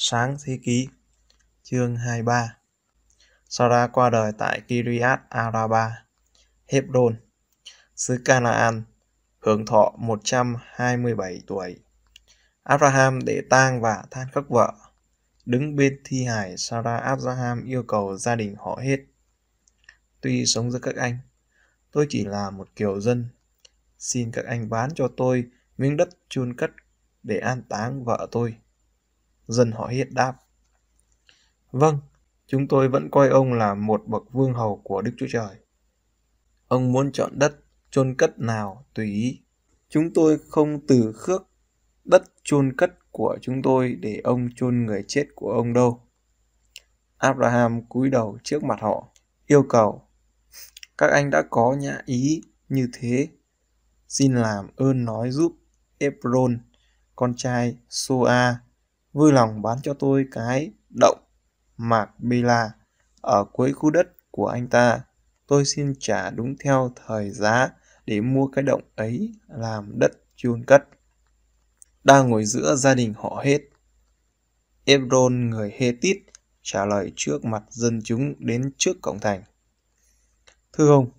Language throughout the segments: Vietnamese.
Sáng thế ký Chương 23 Sara qua đời tại kiriath Araba, Hebron, xứ Canaan, hưởng thọ 127 tuổi. Abraham để tang và than khóc vợ. Đứng bên thi hài, Sara Abraham yêu cầu gia đình họ hết. Tuy sống giữa các anh, tôi chỉ là một kiều dân. Xin các anh bán cho tôi miếng đất chôn cất để an táng vợ tôi. Dân họ hiện đáp. Vâng, chúng tôi vẫn coi ông là một bậc vương hầu của Đức Chúa Trời. Ông muốn chọn đất, chôn cất nào tùy ý. Chúng tôi không từ khước đất chôn cất của chúng tôi để ông chôn người chết của ông đâu. Abraham cúi đầu trước mặt họ, yêu cầu, các anh đã có nhã ý như thế, xin làm ơn nói giúp Ebron, con trai Soa vui lòng bán cho tôi cái động Mạc Bila ở cuối khu đất của anh ta. Tôi xin trả đúng theo thời giá để mua cái động ấy làm đất chôn cất. Đang ngồi giữa gia đình họ hết. Ebron người Hethit trả lời trước mặt dân chúng đến trước cổng thành. Thưa ông,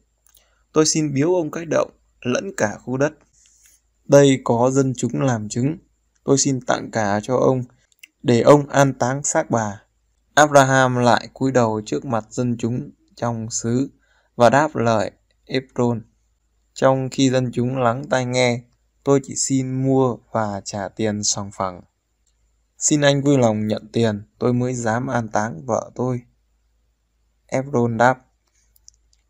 tôi xin biếu ông cái động lẫn cả khu đất. Đây có dân chúng làm chứng. Tôi xin tặng cả cho ông để ông an táng xác bà. Abraham lại cúi đầu trước mặt dân chúng trong xứ và đáp lời Ephron. Trong khi dân chúng lắng tai nghe, tôi chỉ xin mua và trả tiền sòng phẳng. Xin anh vui lòng nhận tiền, tôi mới dám an táng vợ tôi. Ephron đáp,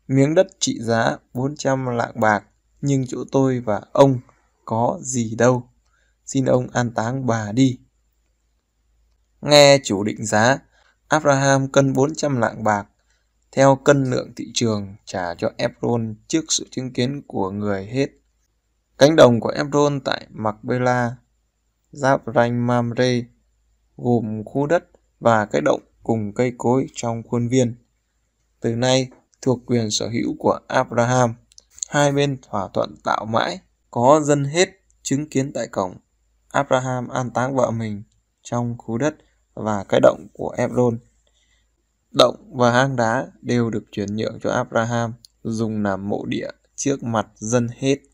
miếng đất trị giá 400 lạng bạc, nhưng chỗ tôi và ông có gì đâu. Xin ông an táng bà đi. Nghe chủ định giá, Abraham cân 400 lạng bạc, theo cân lượng thị trường trả cho Ebron trước sự chứng kiến của người hết. Cánh đồng của Ebron tại Macbela, giáp ranh Mamre, gồm khu đất và cái động cùng cây cối trong khuôn viên. Từ nay thuộc quyền sở hữu của Abraham. Hai bên thỏa thuận tạo mãi, có dân hết chứng kiến tại cổng. Abraham an táng vợ mình trong khu đất và cái động của Ebron. Động và hang đá đều được chuyển nhượng cho Abraham dùng làm mộ địa trước mặt dân hết.